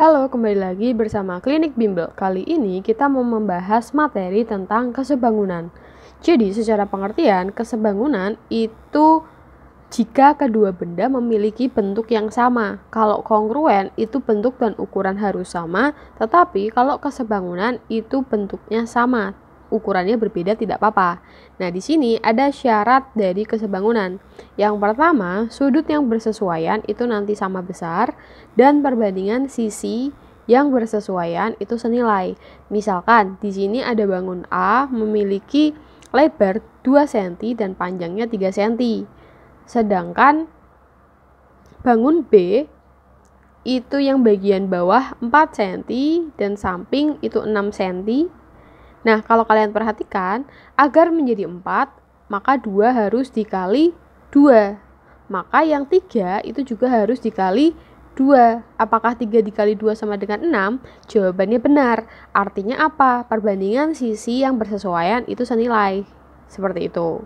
Halo, kembali lagi bersama Klinik Bimbel. Kali ini kita mau membahas materi tentang kesebangunan. Jadi, secara pengertian, kesebangunan itu jika kedua benda memiliki bentuk yang sama. Kalau kongruen itu bentuk dan ukuran harus sama, tetapi kalau kesebangunan itu bentuknya sama, ukurannya berbeda tidak apa-apa. Nah, di sini ada syarat dari kesebangunan. Yang pertama, sudut yang bersesuaian itu nanti sama besar dan perbandingan sisi yang bersesuaian itu senilai. Misalkan di sini ada bangun A memiliki lebar 2 cm dan panjangnya 3 cm. Sedangkan bangun B itu yang bagian bawah 4 cm dan samping itu 6 cm Nah, kalau kalian perhatikan, agar menjadi 4, maka 2 harus dikali 2. Maka yang 3 itu juga harus dikali 2. Apakah 3 dikali 2 sama dengan 6? Jawabannya benar. Artinya apa? Perbandingan sisi yang bersesuaian itu senilai. Seperti itu.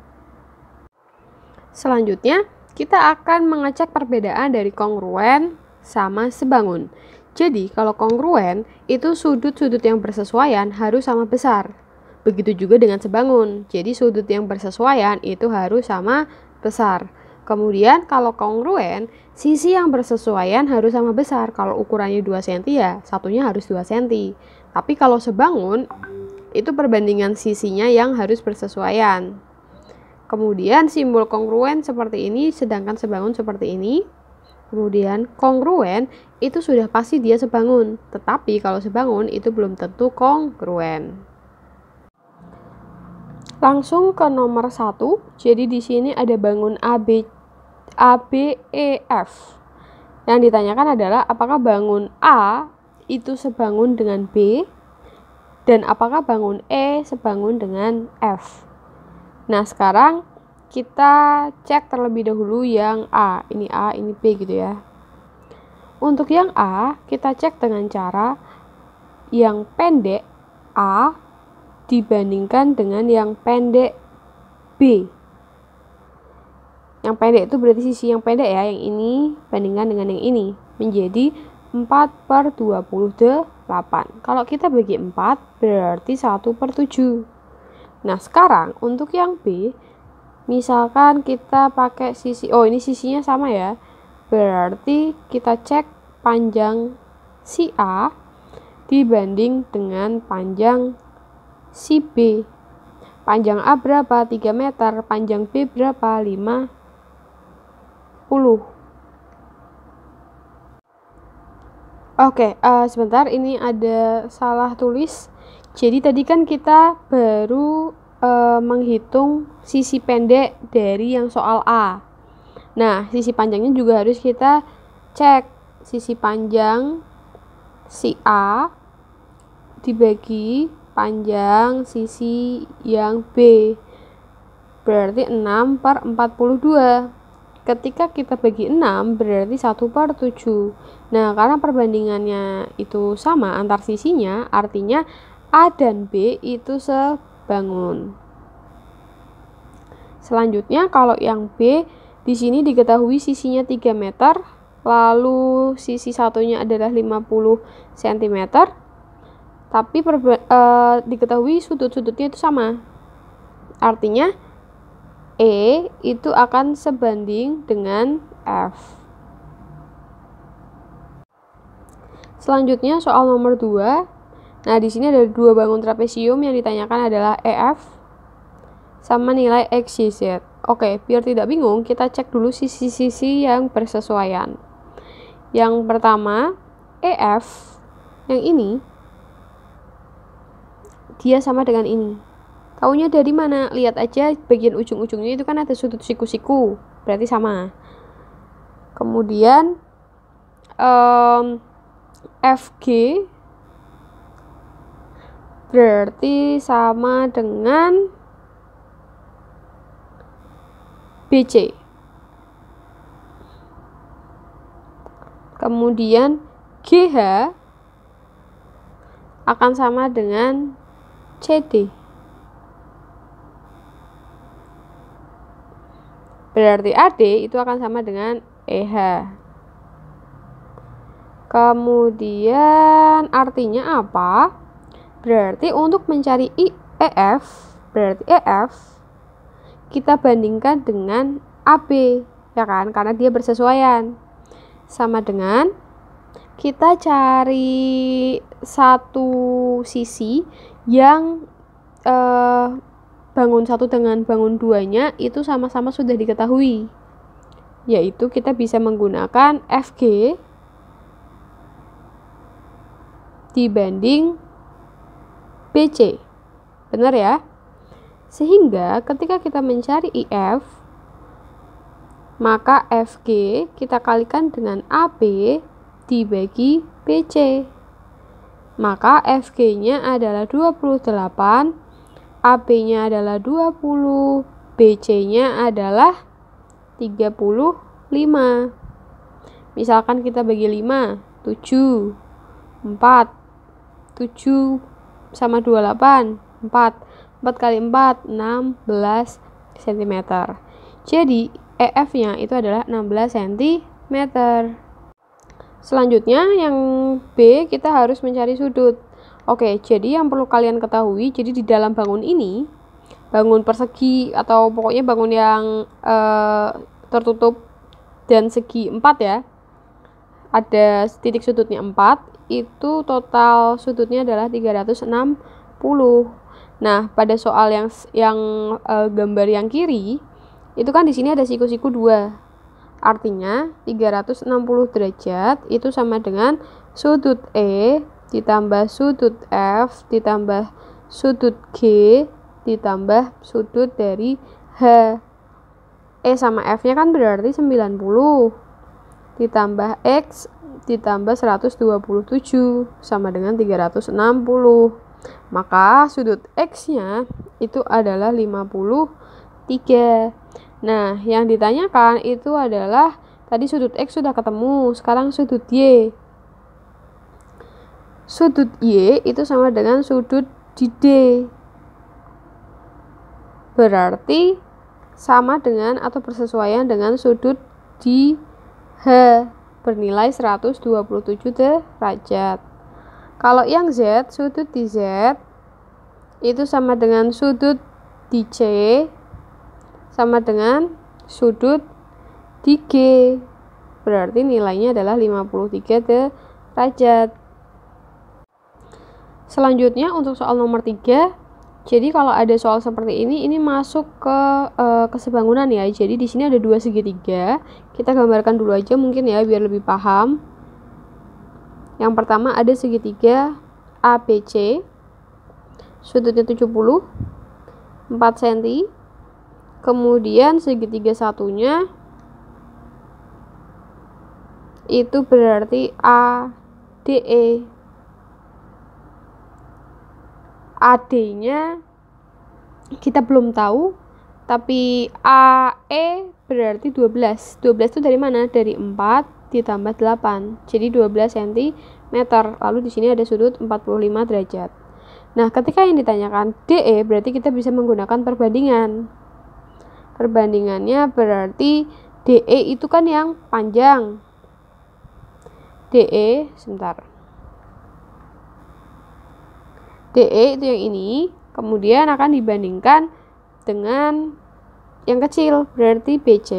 Selanjutnya, kita akan mengecek perbedaan dari kongruen sama sebangun. Jadi, kalau kongruen, itu sudut-sudut yang bersesuaian harus sama besar. Begitu juga dengan sebangun. Jadi, sudut yang bersesuaian itu harus sama besar. Kemudian kalau kongruen, sisi yang bersesuaian harus sama besar. Kalau ukurannya 2 cm ya, satunya harus 2 cm. Tapi kalau sebangun, itu perbandingan sisinya yang harus bersesuaian. Kemudian simbol kongruen seperti ini, sedangkan sebangun seperti ini kemudian kongruen itu sudah pasti dia sebangun, tetapi kalau sebangun itu belum tentu kongruen. Langsung ke nomor satu, jadi di sini ada bangun AB, ABEF. Yang ditanyakan adalah apakah bangun A itu sebangun dengan B dan apakah bangun E sebangun dengan F. Nah, sekarang kita cek terlebih dahulu yang A. Ini A, ini B gitu ya. Untuk yang A, kita cek dengan cara yang pendek A dibandingkan dengan yang pendek B. Yang pendek itu berarti sisi yang pendek ya, yang ini bandingkan dengan yang ini. Menjadi 4 per 28. Kalau kita bagi 4, berarti 1 per 7. Nah, sekarang untuk yang B, misalkan kita pakai sisi oh ini sisinya sama ya berarti kita cek panjang si A dibanding dengan panjang si B panjang A berapa 3 meter panjang B berapa 50 Oke, uh, sebentar ini ada salah tulis. Jadi tadi kan kita baru e, menghitung sisi pendek dari yang soal A. Nah, sisi panjangnya juga harus kita cek sisi panjang si A dibagi panjang sisi yang B berarti 6 per 42 ketika kita bagi 6 berarti 1 per 7 nah karena perbandingannya itu sama antar sisinya artinya A dan B itu se bangun. Selanjutnya kalau yang B di sini diketahui sisinya 3 meter, lalu sisi satunya adalah 50 cm. Tapi e, diketahui sudut-sudutnya itu sama. Artinya E itu akan sebanding dengan F. Selanjutnya soal nomor 2 Nah, di sini ada dua bangun trapesium yang ditanyakan adalah EF sama nilai XYZ. Oke, biar tidak bingung, kita cek dulu sisi-sisi yang bersesuaian. Yang pertama, EF yang ini dia sama dengan ini. Taunya dari mana? Lihat aja bagian ujung-ujungnya itu kan ada sudut siku-siku, berarti sama. Kemudian um, FG berarti sama dengan BC. Kemudian GH akan sama dengan CD. Berarti AD itu akan sama dengan EH. Kemudian artinya apa? Berarti untuk mencari EF, berarti EF kita bandingkan dengan AB, ya kan? Karena dia bersesuaian. Sama dengan kita cari satu sisi yang eh, bangun satu dengan bangun duanya itu sama-sama sudah diketahui yaitu kita bisa menggunakan FG dibanding BC. Benar ya? Sehingga ketika kita mencari IF, e maka FG kita kalikan dengan AB dibagi BC. Maka FG-nya adalah 28, AB-nya adalah 20, BC-nya adalah 35. Misalkan kita bagi 5, 7, 4, 7, sama 28 4 4 kali 4 16 cm jadi EF nya itu adalah 16 cm selanjutnya yang B kita harus mencari sudut Oke, jadi yang perlu kalian ketahui, jadi di dalam bangun ini, bangun persegi atau pokoknya bangun yang eh, tertutup dan segi 4 ya, ada titik sudutnya 4 itu total sudutnya adalah 360 nah pada soal yang yang e, gambar yang kiri itu kan di sini ada siku-siku 2 artinya 360 derajat itu sama dengan sudut E ditambah sudut F ditambah sudut G ditambah sudut dari H E sama F nya kan berarti 90 ditambah X ditambah 127 sama dengan 360 maka sudut X-nya itu adalah 53 nah yang ditanyakan itu adalah tadi sudut X sudah ketemu sekarang sudut Y sudut Y itu sama dengan sudut di D berarti sama dengan atau bersesuaian dengan sudut di H bernilai 127 derajat. Kalau yang Z, sudut di Z itu sama dengan sudut di C sama dengan sudut di G. Berarti nilainya adalah 53 derajat. Selanjutnya untuk soal nomor 3 jadi kalau ada soal seperti ini, ini masuk ke uh, kesebangunan ya. Jadi di sini ada dua segitiga. Kita gambarkan dulu aja mungkin ya biar lebih paham. Yang pertama ada segitiga ABC. Sudutnya 70 4 cm. Kemudian segitiga satunya itu berarti ADE AD-nya kita belum tahu tapi AE berarti 12 12 itu dari mana? dari 4 ditambah 8 jadi 12 cm lalu di sini ada sudut 45 derajat nah ketika yang ditanyakan DE berarti kita bisa menggunakan perbandingan perbandingannya berarti DE itu kan yang panjang DE sebentar DE itu yang ini kemudian akan dibandingkan dengan yang kecil berarti BC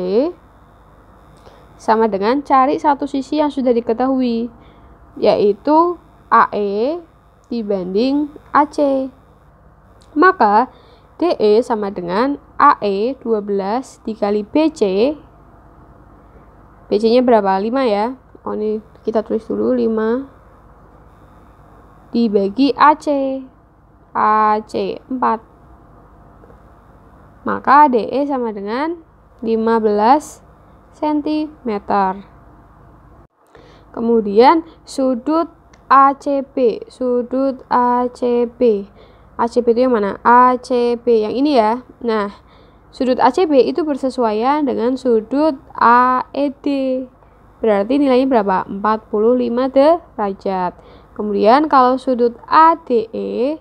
sama dengan cari satu sisi yang sudah diketahui yaitu AE dibanding AC maka DE sama dengan AE 12 dikali BC BC nya berapa? 5 ya oh ini kita tulis dulu 5 dibagi AC. AC 4. Maka DE sama dengan 15 cm. Kemudian sudut ACB, sudut ACB. ACB itu yang mana? ACB yang ini ya. Nah, sudut ACB itu bersesuaian dengan sudut AED. Berarti nilainya berapa? 45 derajat. Kemudian kalau sudut ADE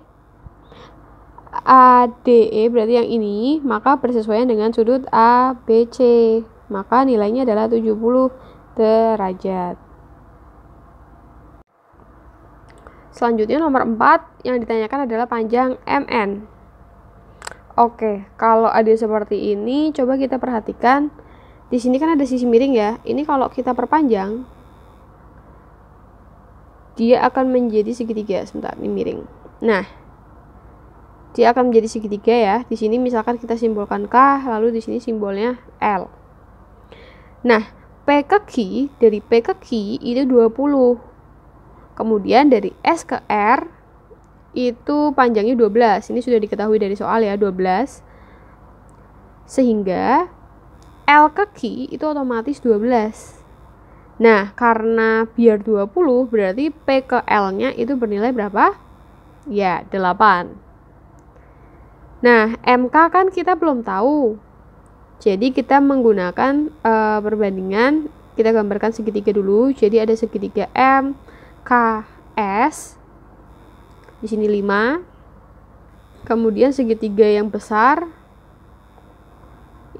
ADE berarti yang ini, maka bersesuaian dengan sudut ABC. Maka nilainya adalah 70 derajat. Selanjutnya nomor 4 yang ditanyakan adalah panjang MN. Oke, kalau ada seperti ini, coba kita perhatikan. Di sini kan ada sisi miring ya. Ini kalau kita perpanjang, dia akan menjadi segitiga sebentar ini miring nah dia akan menjadi segitiga ya di sini misalkan kita simbolkan K lalu di sini simbolnya L nah P ke Q dari P ke Q itu 20 kemudian dari S ke R itu panjangnya 12 ini sudah diketahui dari soal ya 12 sehingga L ke Q itu otomatis 12 Nah, karena biar 20 berarti P ke L-nya itu bernilai berapa? Ya, 8. Nah, MK kan kita belum tahu. Jadi kita menggunakan e, perbandingan, kita gambarkan segitiga dulu. Jadi ada segitiga M, K, S. Di sini 5. Kemudian segitiga yang besar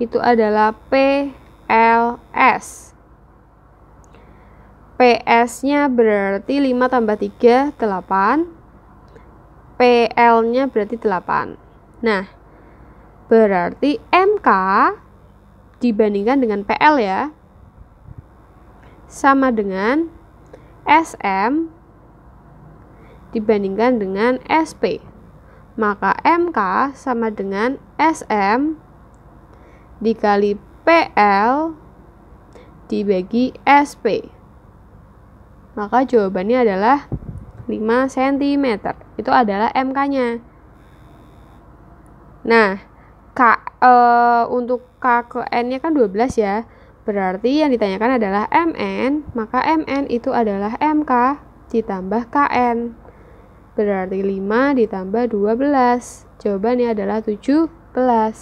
itu adalah P, L, S. PS-nya berarti 5 tambah 3, 8. PL-nya berarti 8. Nah, berarti MK dibandingkan dengan PL ya. Sama dengan SM dibandingkan dengan SP. Maka MK sama dengan SM dikali PL dibagi SP. Maka jawabannya adalah 5 cm. Itu adalah MK-nya. Nah, K, e, untuk K ke N-nya kan 12 ya. Berarti yang ditanyakan adalah MN, maka MN itu adalah MK ditambah KN. Berarti 5 ditambah 12. Jawabannya adalah 17.